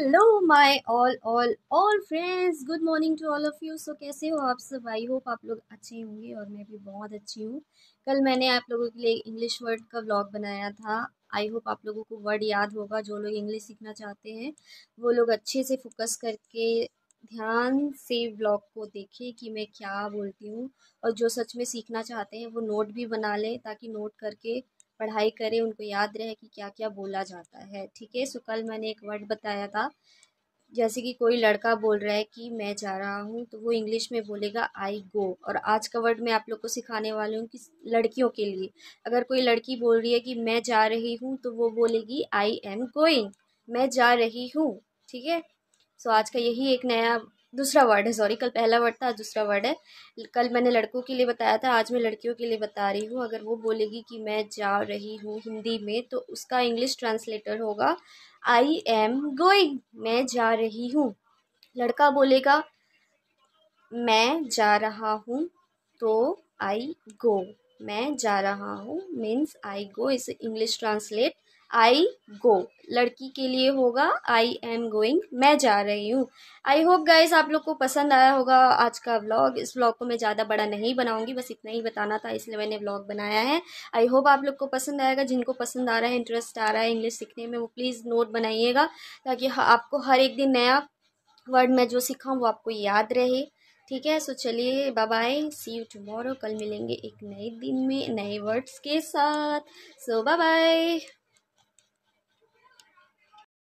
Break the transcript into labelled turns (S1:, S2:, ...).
S1: hello my all all all friends good morning to all of you so कैसे हो आप सब I hope आप लोग अच्छे होंगे और मैं भी बहुत अच्छी हूँ कल मैंने आप लोगों के लिए इंग्लिश वर्ड का व्लॉग बनाया था आई होप आप लोगों को वर्ड याद होगा जो लोग इंग्लिश सीखना चाहते हैं वो लोग अच्छे से फोकस करके ध्यान से ब्लॉग को देखें कि मैं क्या बोलती हूँ और जो सच में सीखना चाहते हैं वो नोट भी बना लें ताकि नोट करके पढ़ाई करें उनको याद रहे कि क्या क्या बोला जाता है ठीक है सो कल मैंने एक वर्ड बताया था जैसे कि कोई लड़का बोल रहा है कि मैं जा रहा हूँ तो वो इंग्लिश में बोलेगा आई गो और आज का वर्ड मैं आप लोग को सिखाने वाली हूँ कि लड़कियों के लिए अगर कोई लड़की बोल रही है कि मैं जा रही हूँ तो वो बोलेगी आई एम गोइंग मैं जा रही हूँ ठीक है सो आज का यही एक नया दूसरा वर्ड है सॉरी कल पहला वर्ड था दूसरा वर्ड है कल मैंने लड़कों के लिए बताया था आज मैं लड़कियों के लिए बता रही हूँ अगर वो बोलेगी कि मैं जा रही हूँ हिंदी में तो उसका इंग्लिश ट्रांसलेटर होगा आई एम गोइंग मैं जा रही हूँ लड़का बोलेगा मैं जा रहा हूँ तो आई गो मैं जा रहा हूँ मीन्स आई गो इस इंग्लिश ट्रांसलेट आई गो लड़की के लिए होगा आई एम गोइंग मैं जा रही हूँ आई होप गाइज आप लोग को पसंद आया होगा आज का व्लॉग इस व्लॉग को मैं ज़्यादा बड़ा नहीं बनाऊंगी बस इतना ही बताना था इसलिए मैंने व्लॉग बनाया है आई होप आप लोग को पसंद आएगा जिनको पसंद आ रहा है इंटरेस्ट आ रहा है इंग्लिश सीखने में वो प्लीज़ नोट बनाइएगा ताकि आपको हर एक दिन नया वर्ड मैं जो सीखा वो आपको याद रहे ठीक है सो चलिए bye bye see you tomorrow कल मिलेंगे एक नए दिन में नए वर्ड्स के साथ सो बाय बाय